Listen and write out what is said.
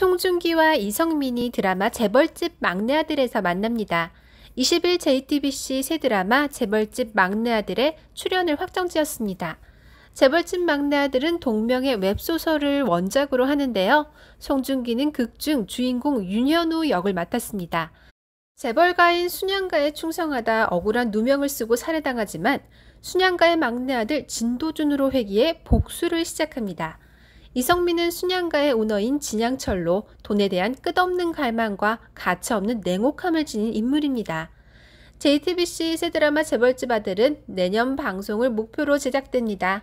송중기와 이성민이 드라마 재벌집 막내아들에서 만납니다. 20일 JTBC 새 드라마 재벌집 막내아들의 출연을 확정지었습니다. 재벌집 막내아들은 동명의 웹소설을 원작으로 하는데요. 송중기는 극중 주인공 윤현우 역을 맡았습니다. 재벌가인 순양가에 충성하다 억울한 누명을 쓰고 살해당하지만 순양가의 막내 아들 진도준으로 회귀해 복수를 시작합니다. 이성민은 순양가의 오너인 진양철로 돈에 대한 끝없는 갈망과 가치없는 냉혹함을 지닌 인물입니다. JTBC 새드라마 재벌집 아들은 내년 방송을 목표로 제작됩니다.